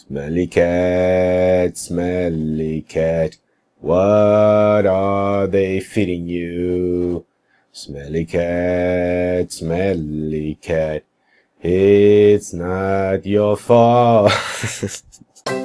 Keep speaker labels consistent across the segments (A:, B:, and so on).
A: Smelly cat, smelly cat, what are they feeding you? Smelly cat, smelly cat, it's not your fault.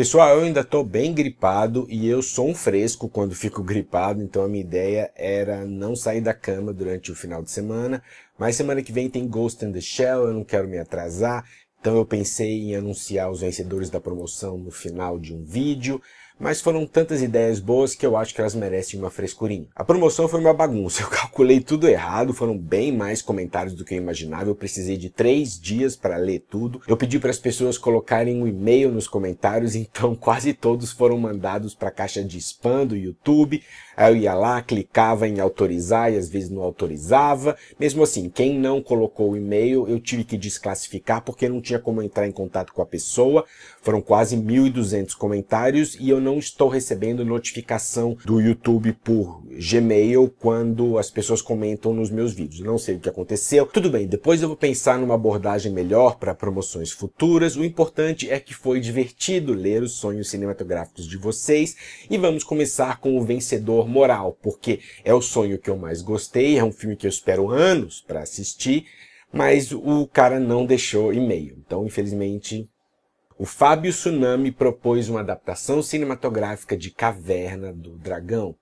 A: Pessoal, eu ainda estou bem gripado e eu sou um fresco quando fico gripado, então a minha ideia era não sair da cama durante o final de semana, mas semana que vem tem Ghost in the Shell, eu não quero me atrasar, então eu pensei em anunciar os vencedores da promoção no final de um vídeo mas foram tantas ideias boas que eu acho que elas merecem uma frescurinha. A promoção foi uma bagunça, eu calculei tudo errado, foram bem mais comentários do que eu imaginava, eu precisei de três dias para ler tudo. Eu pedi para as pessoas colocarem um e-mail nos comentários, então quase todos foram mandados para a caixa de spam do YouTube. Aí eu ia lá, clicava em autorizar e às vezes não autorizava. Mesmo assim, quem não colocou o e-mail, eu tive que desclassificar porque não tinha como entrar em contato com a pessoa. Foram quase 1.200 comentários e eu não não estou recebendo notificação do YouTube por Gmail quando as pessoas comentam nos meus vídeos. Não sei o que aconteceu. Tudo bem, depois eu vou pensar numa abordagem melhor para promoções futuras. O importante é que foi divertido ler os sonhos cinematográficos de vocês e vamos começar com o vencedor moral, porque é o sonho que eu mais gostei, é um filme que eu espero anos para assistir, mas o cara não deixou e-mail. Então, infelizmente, o Fábio Tsunami propôs uma adaptação cinematográfica de Caverna do Dragão.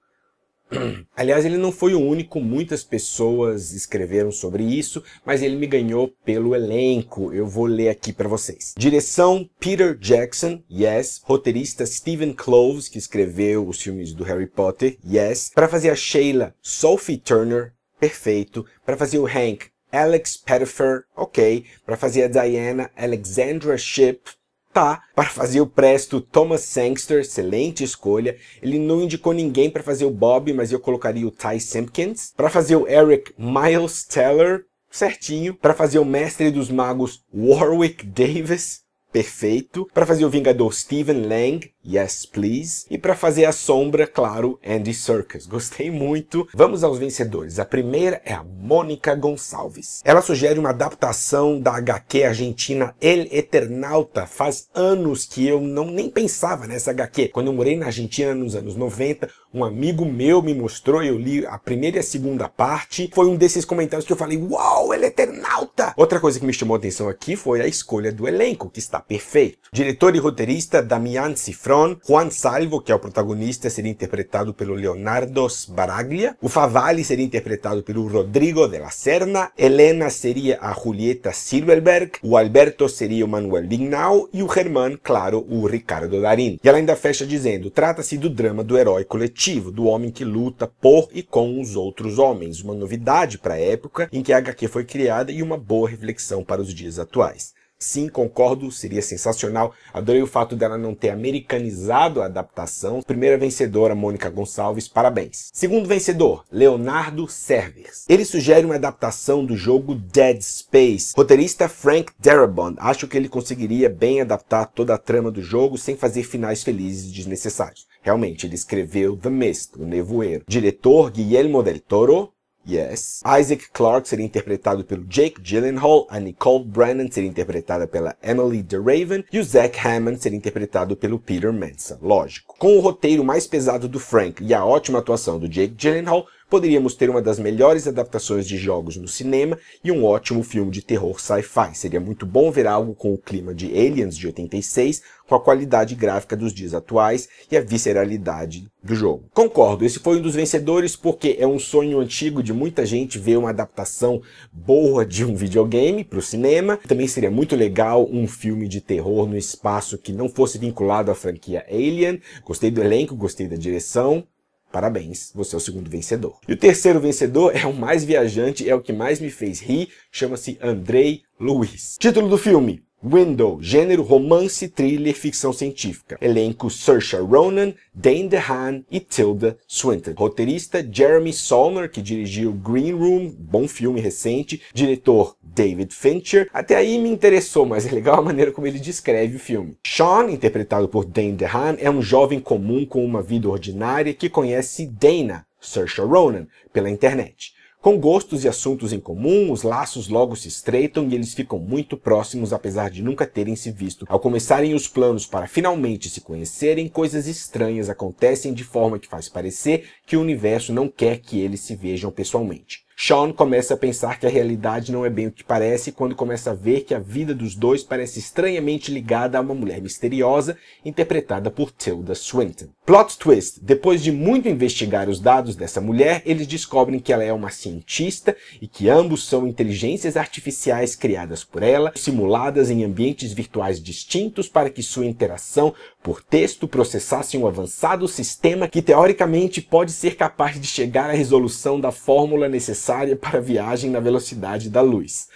A: Aliás, ele não foi o único, muitas pessoas escreveram sobre isso, mas ele me ganhou pelo elenco. Eu vou ler aqui para vocês. Direção Peter Jackson, yes. Roteirista Stephen Cloves, que escreveu os filmes do Harry Potter, yes. Para fazer a Sheila, Sophie Turner, perfeito. Para fazer o Hank, Alex Pettifer, ok. Para fazer a Diana, Alexandra Shipp, Tá. Para fazer o Presto, Thomas Sangster, excelente escolha. Ele não indicou ninguém para fazer o Bob, mas eu colocaria o Ty Simpkins. Para fazer o Eric, Miles Teller, certinho. Para fazer o Mestre dos Magos, Warwick Davis perfeito. Para fazer o Vingador Steven Lang, Yes Please. E para fazer a Sombra, claro, Andy Serkis. Gostei muito. Vamos aos vencedores. A primeira é a Mônica Gonçalves. Ela sugere uma adaptação da HQ argentina El Eternauta. Faz anos que eu não nem pensava nessa HQ. Quando eu morei na Argentina nos anos 90, um amigo meu me mostrou, eu li a primeira e a segunda parte. Foi um desses comentários que eu falei, uau, ele é eternauta! Outra coisa que me chamou a atenção aqui foi a escolha do elenco, que está perfeito. Diretor e roteirista Damian Cifron, Juan Salvo, que é o protagonista, seria interpretado pelo Leonardo Sbaraglia, o Favalli seria interpretado pelo Rodrigo de la Serna, Helena seria a Julieta Silverberg, o Alberto seria o Manuel Lignau. e o Germán, claro, o Ricardo Darin. E ela ainda fecha dizendo, trata-se do drama do herói coletivo positivo do homem que luta por e com os outros homens, uma novidade para a época em que a HQ foi criada e uma boa reflexão para os dias atuais. Sim, concordo, seria sensacional. Adorei o fato dela não ter americanizado a adaptação. Primeira vencedora, Mônica Gonçalves, parabéns. Segundo vencedor, Leonardo Servers. Ele sugere uma adaptação do jogo Dead Space. Roteirista Frank Darabont. Acho que ele conseguiria bem adaptar toda a trama do jogo sem fazer finais felizes desnecessários. Realmente, ele escreveu The Mist, O Nevoeiro. Diretor Guillermo del Toro, Yes. Isaac Clarke seria interpretado pelo Jake Gyllenhaal, a Nicole Brennan seria interpretada pela Emily DeRaven e o Zach Hammond seria interpretado pelo Peter Manson, lógico. Com o roteiro mais pesado do Frank e a ótima atuação do Jake Gyllenhaal, poderíamos ter uma das melhores adaptações de jogos no cinema e um ótimo filme de terror sci-fi. Seria muito bom ver algo com o clima de Aliens de 86, com a qualidade gráfica dos dias atuais e a visceralidade do jogo. Concordo, esse foi um dos vencedores porque é um sonho antigo de muita gente ver uma adaptação boa de um videogame para o cinema. Também seria muito legal um filme de terror no espaço que não fosse vinculado à franquia Alien. Gostei do elenco, gostei da direção. Parabéns, você é o segundo vencedor. E o terceiro vencedor é o mais viajante, é o que mais me fez rir, chama-se Andrei Luiz. Título do filme: Window, gênero romance, thriller, ficção científica. Elenco Saoirse Ronan, Dane DeHaan e Tilda Swinton. Roteirista Jeremy Solner, que dirigiu Green Room, bom filme recente. Diretor David Fincher. Até aí me interessou, mas é legal a maneira como ele descreve o filme. Sean, interpretado por Dane DeHaan, é um jovem comum com uma vida ordinária que conhece Dana, Saoirse Ronan, pela internet. Com gostos e assuntos em comum, os laços logo se estreitam e eles ficam muito próximos apesar de nunca terem se visto. Ao começarem os planos para finalmente se conhecerem, coisas estranhas acontecem de forma que faz parecer que o universo não quer que eles se vejam pessoalmente. Sean começa a pensar que a realidade não é bem o que parece quando começa a ver que a vida dos dois parece estranhamente ligada a uma mulher misteriosa, interpretada por Tilda Swinton. Plot twist: depois de muito investigar os dados dessa mulher, eles descobrem que ela é uma cientista e que ambos são inteligências artificiais criadas por ela, simuladas em ambientes virtuais distintos para que sua interação por texto processasse um avançado sistema que teoricamente pode ser capaz de chegar à resolução da fórmula necessária para a viagem na velocidade da luz.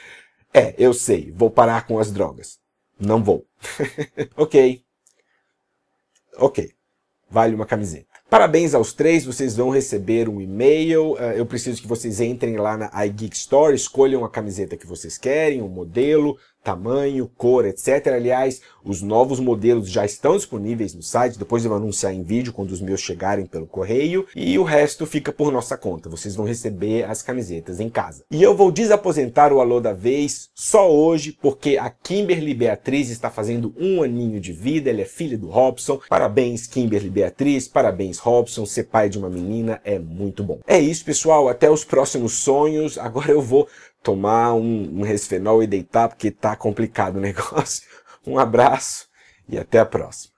A: É, eu sei, vou parar com as drogas. Não vou. ok. Ok. Vale uma camiseta. Parabéns aos três, vocês vão receber um e-mail. Ah, eu preciso que vocês entrem lá na iGeek Store, escolham a camiseta que vocês querem, o um modelo, tamanho, cor, etc. Aliás, os novos modelos já estão disponíveis no site, depois eu vou anunciar em vídeo quando os meus chegarem pelo correio, e o resto fica por nossa conta, vocês vão receber as camisetas em casa. E eu vou desaposentar o Alô da Vez só hoje, porque a Kimberly Beatriz está fazendo um aninho de vida, ela é filha do Robson, parabéns Kimberly Beatriz, parabéns Robson, ser pai de uma menina é muito bom. É isso pessoal, até os próximos sonhos, agora eu vou tomar um, um resfenol e deitar, porque tá complicado o negócio. Um abraço e até a próxima.